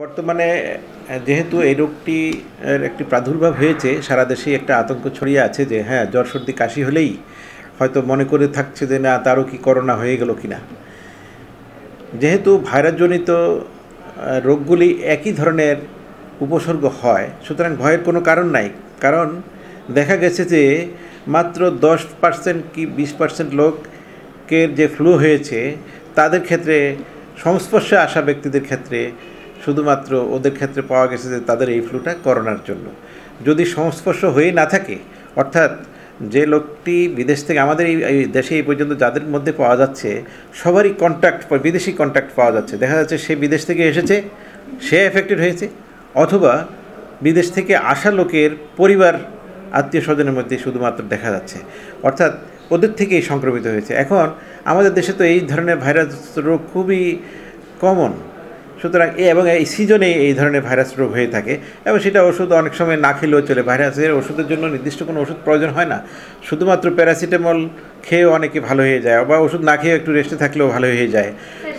বর্তমানে যেহেতু এই রোগটি একটি প্রাদুর্ভাব হয়েছে সারা দেশে একটা আতঙ্ক ছড়িয়ে আছে যে হ্যাঁ জ্বর সর্দি কাশি হলেই হয়তো মনে করে থাকছে যে না তারও কি করোনা হয়ে গেল কি না যেহেতু ভাইরাসজনিত রোগগুলি একই ধরনের উপসর্গ হয় সুতরাং ভয়ের কোনো কারণ নাই কারণ দেখা গেছে যে মাত্র দশ পার্সেন্ট কি বিশ পার্সেন্ট লোকের যে ফ্লু হয়েছে তাদের ক্ষেত্রে সংস্পর্শে আসা ব্যক্তিদের ক্ষেত্রে শুধুমাত্র ওদের ক্ষেত্রে পাওয়া গেছে যে তাদের এই ফ্লুটা করোনার জন্য যদি সংস্পর্শ হয়ে না থাকে অর্থাৎ যে লোকটি বিদেশ থেকে আমাদের এই দেশে এই পর্যন্ত যাদের মধ্যে পাওয়া যাচ্ছে সবারই কন্ট্যাক্ট বিদেশি কন্ট্যাক্ট পাওয়া যাচ্ছে দেখা যাচ্ছে সে বিদেশ থেকে এসেছে সে এফেক্টেড হয়েছে অথবা বিদেশ থেকে আসা লোকের পরিবার আত্মীয় স্বজনের মধ্যে শুধুমাত্র দেখা যাচ্ছে অর্থাৎ ওদের থেকেই সংক্রমিত হয়েছে এখন আমাদের দেশে তো এই ধরনের ভাইরাস রোগ খুবই কমন সুতরাং এ এবং এই সিজনে এই ধরনের ভাইরাস রোগ হয়ে থাকে এবং সেটা ওষুধ অনেক সময় না খেলেও চলে ভাইরাসের ওষুধের জন্য নির্দিষ্ট কোনো ওষুধ প্রয়োজন হয় না শুধুমাত্র প্যারাসিটামল খেয়েও অনেকে ভালো হয়ে যায় বা ওষুধ না খেয়ে একটু রেস্টে থাকলেও ভালো হয়ে যায়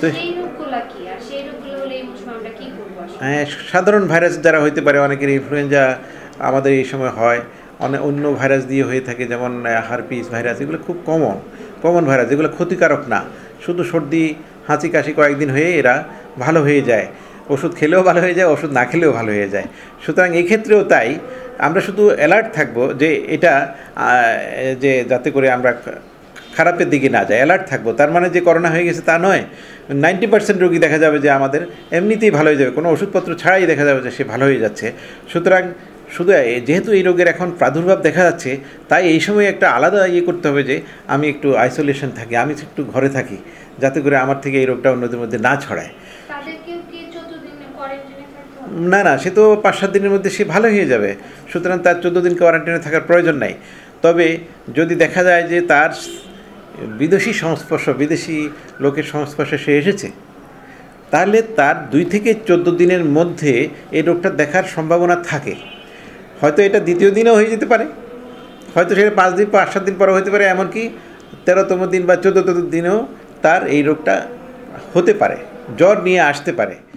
তো হ্যাঁ সাধারণ ভাইরাস যারা হইতে পারে অনেকের ইনফ্লুয়েঞ্জা আমাদের এই সময় হয় অনেক অন্য ভাইরাস দিয়ে হয়ে থাকে যেমন হারপিস ভাইরাস এগুলো খুব কমন কমন ভাইরাস এগুলো ক্ষতিকারক না শুধু সর্দি হাঁচি কাশি কয়েকদিন হয়ে এরা ভালো হয়ে যায় ওষুধ খেলেও ভালো হয়ে যায় ওষুধ না খেলেও ভালো হয়ে যায় সুতরাং এক্ষেত্রেও তাই আমরা শুধু অ্যালার্ট থাকব যে এটা যে যাতে করে আমরা খারাপের দিকে না যায় অ্যালার্ট থাকবো তার মানে যে করোনা হয়ে গেছে তা নয় নাইনটি পার্সেন্ট রোগী দেখা যাবে যে আমাদের এমনিতেই ভালো হয়ে যাবে কোনো ওষুধপত্র ছাড়াই দেখা যাবে যে সে ভালো হয়ে যাচ্ছে সুতরাং শুধু যেহেতু এই রোগের এখন প্রাদুর্ভাব দেখা যাচ্ছে তাই এই সময় একটা আলাদা ইয়ে করতে হবে যে আমি একটু আইসোলেশন থাকি আমি একটু ঘরে থাকি যাতে করে আমার থেকে এই রোগটা অন্যদের মধ্যে না ছড়ায় না না সে তো পাঁচ সাত দিনের মধ্যে সে ভালো হয়ে যাবে সুতরাং তার চোদ্দ দিন কোয়ারেন্টাইনে থাকার প্রয়োজন নাই তবে যদি দেখা যায় যে তার বিদেশি সংস্পর্শ বিদেশি লোকের সংস্পর্শে সে এসেছে তাহলে তার দুই থেকে চোদ্দো দিনের মধ্যে এই রোগটা দেখার সম্ভাবনা থাকে হয়তো এটা দ্বিতীয় দিনেও হয়ে যেতে পারে হয়তো সেটা পাঁচ দিন পাঁচ সাত দিন পরেও হতে পারে এমনকি তেরোতম দিন বা চোদ্দতম দিনেও তার এই রোগটা হতে পারে জ্বর নিয়ে আসতে পারে